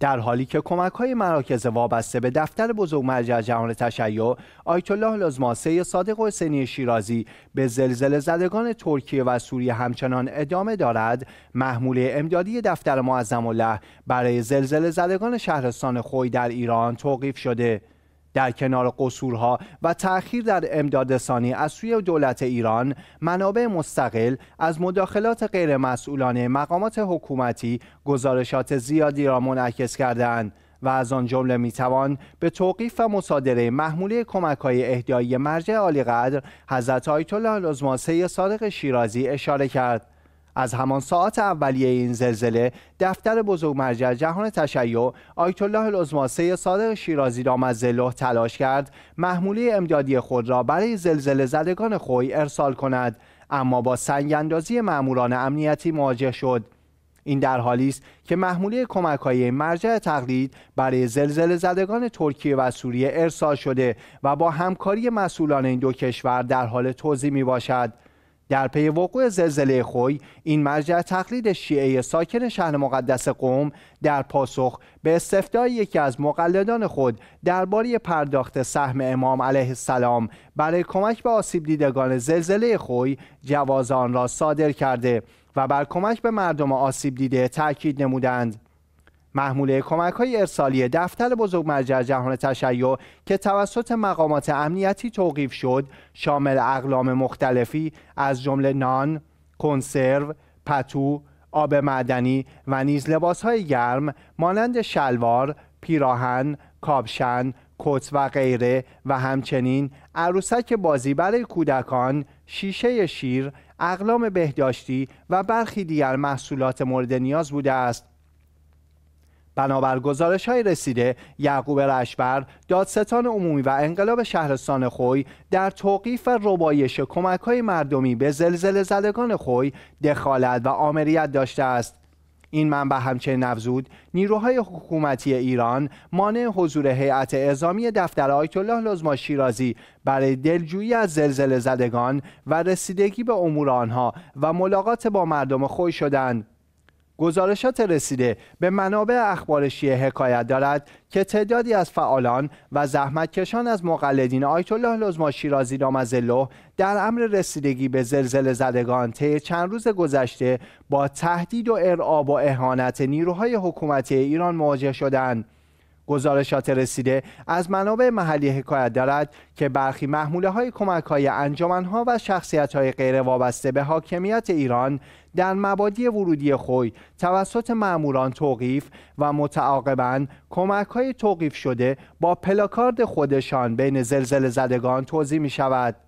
در حالی که کمک های مراکز وابسته به دفتر بزرگ مرجع جهان تشیع آیت الله لازماسه صادق حسینی شیرازی به زلزله زدگان ترکیه و سوریه همچنان ادامه دارد محموله امدادی دفتر معظم الله برای زلزله زدگان شهرستان خوی در ایران توقیف شده در کنار قصورها و تأخیر در امدادرسانی از سوی دولت ایران منابع مستقل از مداخلات غیرمسئولانه مقامات حکومتی گزارشات زیادی را منعکس کردند و از آن جمله میتوان به توقیف و مصادره محموله کمک های اهدایی مرجع عالیقدر حضرت آیت الله العظما صادق شیرازی اشاره کرد از همان ساعت اولیه این زلزله دفتر بزرگ مرجع جهان تشیع آیت الله العظما صادق شیرازی مزله تلاش کرد محموله امدادی خود را برای زلزله زدگان خوی ارسال کند اما با سنگ اندازی ماموران امنیتی مواجه شد این در حالی است که محموله های مرجع تقلید برای زلزله زدگان ترکیه و سوریه ارسال شده و با همکاری مسئولان این دو کشور در حال توضیح می باشد در پی وقوع زلزله خوی این مرجع تقلید شیعه ساکن شهر مقدس قوم در پاسخ به استفتای یکی از مقلدان خود درباره پرداخت سهم امام علیه السلام برای کمک به آسیب دیدگان زلزله خوی جواز آن را صادر کرده و بر کمک به مردم آسیب دیده تاکید نمودند محموله کمک های ارسالی دفتر بزرگ مرجع جهان تشیع که توسط مقامات امنیتی توقیف شد شامل اقلام مختلفی از جمله نان، کنسرو، پتو، آب معدنی و نیز لباس های گرم مانند شلوار، پیراهن، کابشن، کت و غیره و همچنین عروسک بازی برای کودکان، شیشه شیر، اقلام بهداشتی و برخی دیگر محصولات مورد نیاز بوده است. بنابر گزارش های رسیده یعقوب رشبر دادستان عمومی و انقلاب شهرستان خوی در توقیف و ربایش کمک های مردمی به زلزله زدگان خوی دخالت و آمریت داشته است این منبع همچنین افزود نیروهای حکومتی ایران مانع حضور هیئت اعزامی دفتر آیت الله لزما شیرازی برای دلجویی از زلزله زدگان و رسیدگی به امور آنها و ملاقات با مردم خوی شدند گزارشات رسیده به منابع اخبارشی حکایت دارد که تعدادی از فعالان و زحمتکشان از مقلدین آیت الله لزما شیرازی رامزلو در امر رسیدگی به زلزله زدگان طی چند روز گذشته با تهدید و ارعاب و اهانت نیروهای حکومتی ایران مواجه شدند گزارشات رسیده از منابع محلی حکایت دارد که برخی محموله های کمک های ها و شخصیت های غیر وابسته به حاکمیت ایران در مبادی ورودی خوی توسط معموران توقیف و متعاقبا کمک های توقیف شده با پلاکارد خودشان بین زلزله زدگان توضیح می شود.